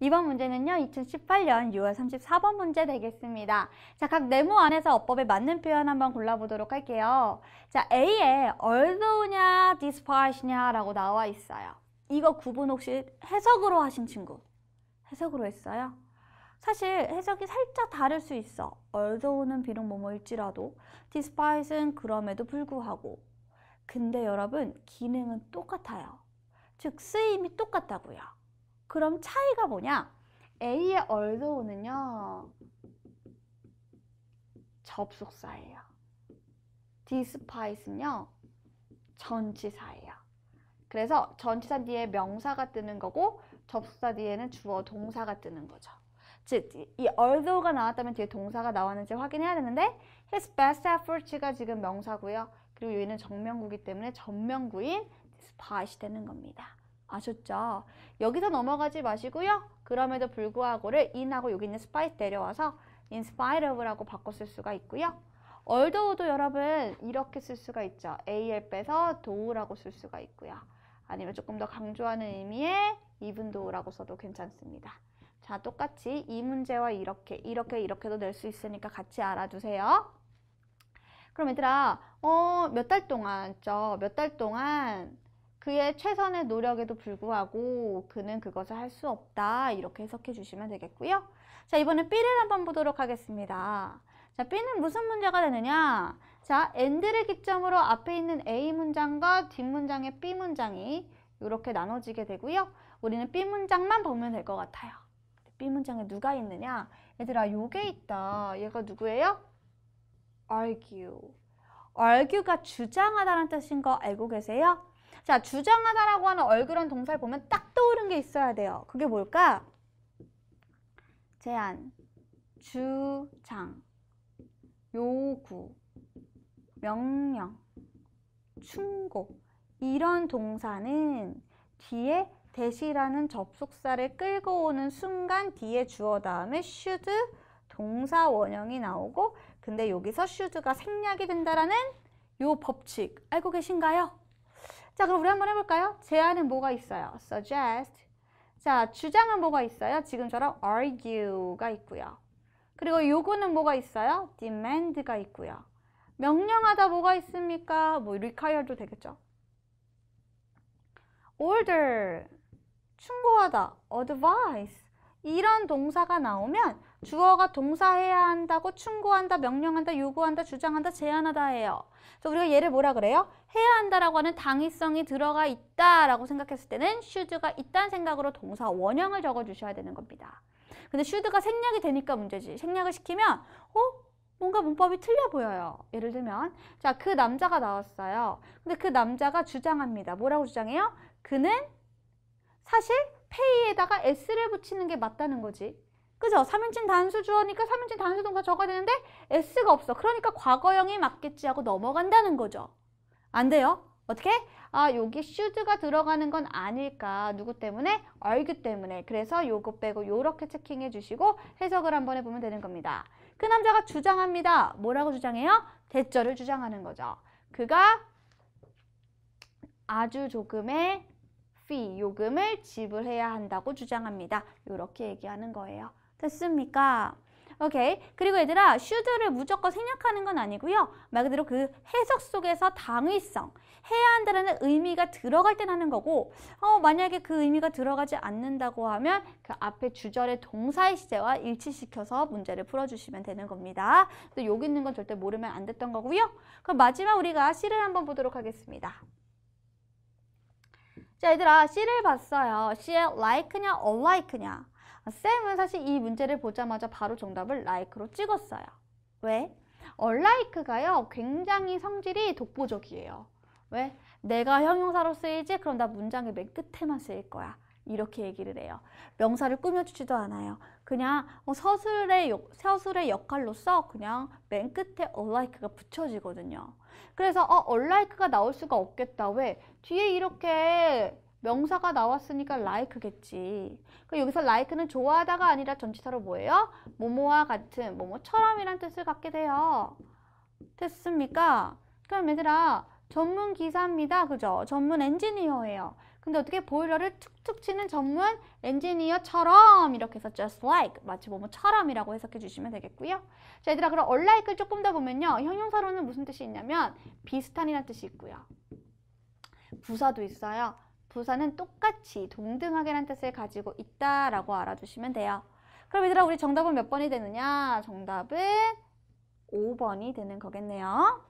이번 문제는요. 2018년 6월 34번 문제 되겠습니다. 자, 각 네모 안에서 어법에 맞는 표현 한번 골라보도록 할게요. 자, A에 얼도우냐 despite냐라고 나와 있어요. 이거 구분 혹시 해석으로 하신 친구? 해석으로 했어요? 사실 해석이 살짝 다를 수 있어. 얼도우는 비록 뭐뭐일지라도 despite은 그럼에도 불구하고 근데 여러분 기능은 똑같아요. 즉 쓰임이 똑같다고요. 그럼 차이가 뭐냐? A의 얼도우는요. 접속사예요. 디스파이스는요. 전치사예요. 그래서 전치사 뒤에 명사가 뜨는 거고 접속사 뒤에는 주어 동사가 뜨는 거죠. 즉, 이 although가 나왔다면 뒤에 동사가 나왔는지 확인해야 되는데 his best e f f o r t 가 지금 명사고요. 그리고 여기는 정명구기 때문에 전명구인 despite 되는 겁니다. 아셨죠? 여기서 넘어가지 마시고요. 그럼에도 불구하고를 in하고 여기 있는 spite 내려와서 in spite of라고 바꿔 쓸 수가 있고요. 얼더우도 여러분 이렇게 쓸 수가 있죠. al 빼서 do라고 쓸 수가 있고요. 아니면 조금 더 강조하는 의미의 even do라고 써도 괜찮습니다. 자, 똑같이 이 문제와 이렇게, 이렇게, 이렇게도 낼 수 있으니까 같이 알아두세요. 그럼 얘들아, 어, 몇 달 동안, 저, 몇달 동안 그의 최선의 노력에도 불구하고 그는 그것을 할 수 없다 이렇게 해석해 주시면 되겠고요. 자 이번에 B를 한번 보도록 하겠습니다. 자 B는 무슨 문제가 되느냐 자엔드를 기점으로 앞에 있는 A 문장과 뒷문장의 B 문장이 이렇게 나눠지게 되고요. 우리는 B 문장만 보면 될 것 같아요. B 문장에 누가 있느냐 얘들아 요게 있다 얘가 누구예요? argue argue가 주장하다는 뜻인 거 알고 계세요? 자, 주장하다라고 하는 얼굴한 동사를 보면 딱 떠오른 게 있어야 돼요. 그게 뭘까? 제안, 주장, 요구, 명령, 충고 이런 동사는 뒤에 대시라는 접속사를 끌고 오는 순간 뒤에 주어 다음에 should 동사 원형이 나오고 근데 여기서 should가 생략이 된다라는 요 법칙 알고 계신가요? 자, 그럼 우리 한번 해볼까요? 제안은 뭐가 있어요? suggest. 자, 주장은 뭐가 있어요? 지금처럼 argue가 있고요. 그리고 요구는 뭐가 있어요? demand가 있고요. 명령하다 뭐가 있습니까? 뭐 require도 되겠죠. order, 충고하다, advice, 이런 동사가 나오면 주어가 동사해야 한다고 충고한다, 명령한다, 요구한다, 주장한다, 제안하다 해요. 그래서 우리가 얘를 뭐라 그래요? 해야 한다라고 하는 당위성이 들어가 있다라고 생각했을 때는 should가 있다는 생각으로 동사 원형을 적어주셔야 되는 겁니다. 근데 should가 생략이 되니까 문제지. 생략을 시키면 어? 뭔가 문법이 틀려 보여요. 예를 들면 자, 그 남자가 나왔어요. 근데 그 남자가 주장합니다. 뭐라고 주장해요? 그는 사실 페이에다가 s를 붙이는 게 맞다는 거지. 그죠? 3인칭 단수 주어니까 3인칭 단수 동사 적어야 되는데 s가 없어. 그러니까 과거형이 맞겠지 하고 넘어간다는 거죠. 안 돼요. 어떻게? 아, 여기 should가 들어가는 건 아닐까. 누구 때문에? a 기 때문에. 그래서 요거 빼고 요렇게 체킹해 주시고 해석을 한번 해보면 되는 겁니다. 그 남자가 주장합니다. 뭐라고 주장해요? 대절을 주장하는 거죠. 그가 아주 조금의 fee, 요금을 지불해야 한다고 주장합니다. 이렇게 얘기하는 거예요. 됐습니까? 오케이. 그리고 얘들아, should를 무조건 생략하는 건 아니고요. 말 그대로 그 해석 속에서 당위성, 해야 한다는 의미가 들어갈 때 하는 거고 어, 만약에 그 의미가 들어가지 않는다고 하면 그 앞에 주절의 동사의 시제와 일치시켜서 문제를 풀어주시면 되는 겁니다. 또 여기 있는 건 절대 모르면 안 됐던 거고요. 그럼 마지막 우리가 C를 한번 보도록 하겠습니다. 자 얘들아 C를 봤어요. C의 like냐 unlike냐 쌤은 사실 이 문제를 보자마자 바로 정답을 like로 찍었어요. 왜? unlike가요 굉장히 성질이 독보적이에요. 왜? 내가 형용사로 쓰이지? 그럼 나 문장의 맨 끝에만 쓰일 거야. 이렇게 얘기를 해요. 명사를 꾸며주지도 않아요. 그냥 뭐 서술의, 서술의 역할로서 그냥 맨 끝에 unlike가 붙여지거든요. 그래서 어, unlike가 나올 수가 없겠다. 왜? 뒤에 이렇게 명사가 나왔으니까 like겠지. 그 여기서 like는 좋아하다가 아니라 전치사로 뭐예요? 모모와 같은, 모모처럼이란 뜻을 갖게 돼요. 됐습니까? 그럼 얘들아, 전문 기사입니다. 그죠? 전문 엔지니어예요. 근데 어떻게 보일러를 툭툭 치는 전문 엔지니어처럼 이렇게 해서 just like 마치 뭐뭐처럼이라고 해석해 주시면 되겠고요. 자 얘들아 그럼 얼라이크 조금 더 보면요. 형용사로는 무슨 뜻이 있냐면 비슷한이라는 뜻이 있고요. 부사도 있어요. 부사는 똑같이 동등하게란 뜻을 가지고 있다라고 알아두시면 돼요. 그럼 얘들아 우리 정답은 몇 번이 되느냐? 정답은 5번이 되는 거겠네요.